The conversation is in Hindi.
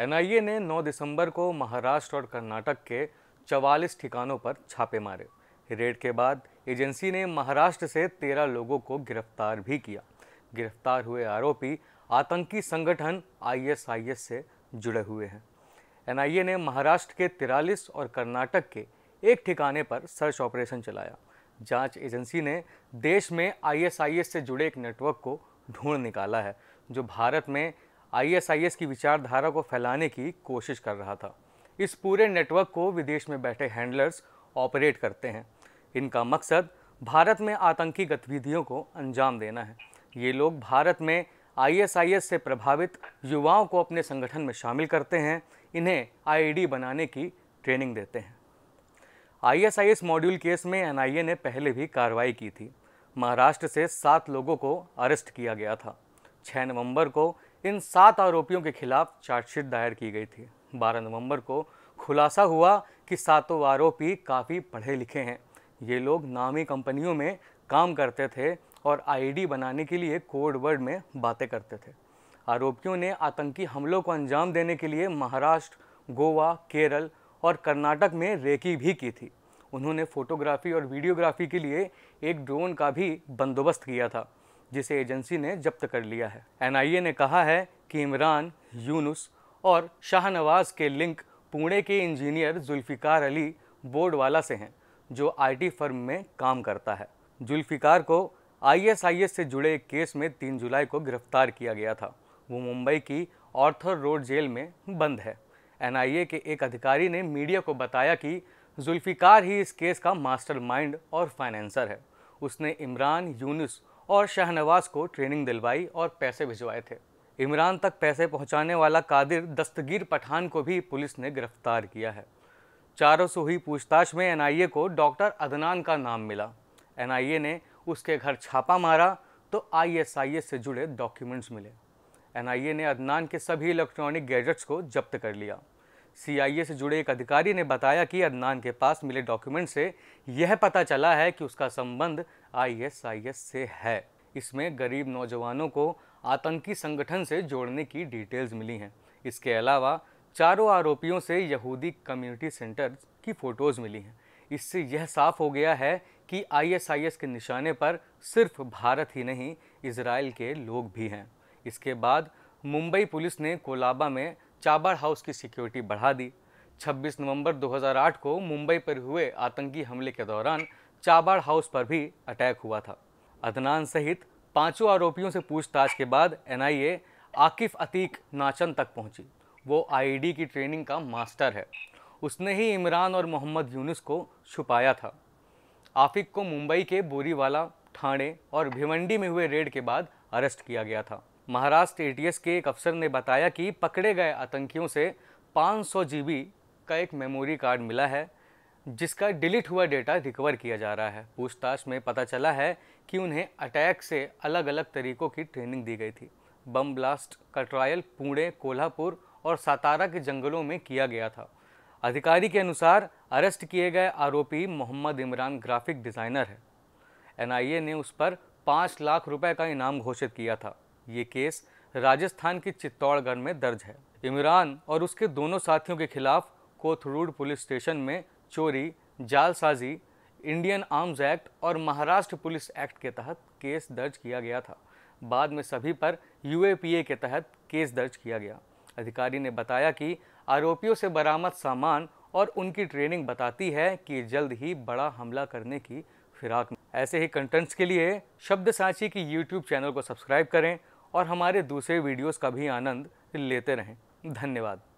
एनआईए ने 9 दिसंबर को महाराष्ट्र और कर्नाटक के 44 ठिकानों पर छापे मारे रेड के बाद एजेंसी ने महाराष्ट्र से 13 लोगों को गिरफ्तार भी किया गिरफ्तार हुए आरोपी आतंकी संगठन आईएसआईएस से जुड़े हुए हैं एनआईए ने महाराष्ट्र के तिरालीस और कर्नाटक के एक ठिकाने पर सर्च ऑपरेशन चलाया जांच एजेंसी ने देश में आईएसआईएस से जुड़े एक नेटवर्क को ढूंढ निकाला है जो भारत में आईएसआईएस की विचारधारा को फैलाने की कोशिश कर रहा था इस पूरे नेटवर्क को विदेश में बैठे हैंडलर्स ऑपरेट करते हैं इनका मकसद भारत में आतंकी गतिविधियों को अंजाम देना है ये लोग भारत में आईएसआईएस से प्रभावित युवाओं को अपने संगठन में शामिल करते हैं इन्हें आईडी बनाने की ट्रेनिंग देते हैं आईएसआईएस मॉड्यूल केस में एनआईए ने पहले भी कार्रवाई की थी महाराष्ट्र से सात लोगों को अरेस्ट किया गया था 6 नवंबर को इन सात आरोपियों के खिलाफ चार्जशीट दायर की गई थी 12 नवंबर को खुलासा हुआ कि सातों आरोपी काफ़ी पढ़े लिखे हैं ये लोग नामी कंपनियों में काम करते थे और आईडी बनाने के लिए कोड वर्ड में बातें करते थे आरोपियों ने आतंकी हमलों को अंजाम देने के लिए महाराष्ट्र गोवा केरल और कर्नाटक में रेकी भी की थी उन्होंने फोटोग्राफी और वीडियोग्राफी के लिए एक ड्रोन का भी बंदोबस्त किया था जिसे एजेंसी ने जब्त कर लिया है एनआईए ने कहा है कि इमरान यूनुस और शाहनवाज के लिंक पुणे के इंजीनियर जुल्फ़िकार अली बोर्डवाला से हैं जो आईटी फर्म में काम करता है जुल्फ़िकार को आईएसआईएस से जुड़े एक केस में तीन जुलाई को गिरफ्तार किया गया था वो मुंबई की ऑर्थर रोड जेल में बंद है एनआईए के एक अधिकारी ने मीडिया को बताया कि जुल्फ़िकार ही इस केस का मास्टरमाइंड और फाइनेंसर है उसने इमरान यूनुस और शाहनवाज को ट्रेनिंग दिलवाई और पैसे भिजवाए थे इमरान तक पैसे पहुंचाने वाला कादिर दस्तगीर पठान को भी पुलिस ने गिरफ्तार किया है चारों से हुई पूछताछ में एनआईए को डॉक्टर अदनान का नाम मिला एनआईए ने उसके घर छापा मारा तो आईएसआईएस से जुड़े डॉक्यूमेंट्स मिले एनआईए ने अदनान के सभी इलेक्ट्रॉनिक गैजेट्स को जब्त कर लिया सीआईए से जुड़े एक अधिकारी ने बताया कि अदनान के पास मिले डॉक्यूमेंट से यह पता चला है कि उसका संबंध आईएसआईएस से है इसमें गरीब नौजवानों को आतंकी संगठन से जोड़ने की डिटेल्स मिली हैं इसके अलावा चारों आरोपियों से यहूदी कम्युनिटी सेंटर की फ़ोटोज़ मिली हैं इससे यह साफ हो गया है कि आईएसआईएस के निशाने पर सिर्फ भारत ही नहीं इसराइल के लोग भी हैं इसके बाद मुंबई पुलिस ने कोलाबा में चाबर हाउस की सिक्योरिटी बढ़ा दी 26 नवंबर 2008 को मुंबई पर हुए आतंकी हमले के दौरान चाबाड़ हाउस पर भी अटैक हुआ था अदनान सहित पांचों आरोपियों से पूछताछ के बाद एनआईए आकिफ अतीक नाचन तक पहुंची वो आईडी की ट्रेनिंग का मास्टर है उसने ही इमरान और मोहम्मद यूनुस को छुपाया था आफिक को मुंबई के बोरीवाला ठाणे और भिवंडी में हुए रेड के बाद अरेस्ट किया गया था महाराष्ट्र एटीएस के एक अफसर ने बताया कि पकड़े गए आतंकियों से 500 जीबी का एक मेमोरी कार्ड मिला है जिसका डिलीट हुआ डेटा रिकवर किया जा रहा है पूछताछ में पता चला है कि उन्हें अटैक से अलग अलग तरीकों की ट्रेनिंग दी गई थी बम ब्लास्ट का ट्रायल पुणे कोल्हापुर और सातारा के जंगलों में किया गया था अधिकारी के अनुसार अरेस्ट किए गए आरोपी मोहम्मद इमरान ग्राफिक डिज़ाइनर है एनआईए ने उस पर पाँच लाख रुपए का इनाम घोषित किया था ये केस राजस्थान के चित्तौड़गढ़ में दर्ज है इमरान और उसके दोनों साथियों के खिलाफ कोथरूड पुलिस स्टेशन में चोरी जालसाजी इंडियन आर्म्स एक्ट और महाराष्ट्र पुलिस एक्ट के तहत केस दर्ज किया गया था बाद में सभी पर यूएपीए के तहत केस दर्ज किया गया अधिकारी ने बताया कि आरोपियों से बरामद सामान और उनकी ट्रेनिंग बताती है कि जल्द ही बड़ा हमला करने की फिराक में ऐसे ही कंटेंट्स के लिए शब्द सांची की यूट्यूब चैनल को सब्सक्राइब करें और हमारे दूसरे वीडियोस का भी आनंद लेते रहें धन्यवाद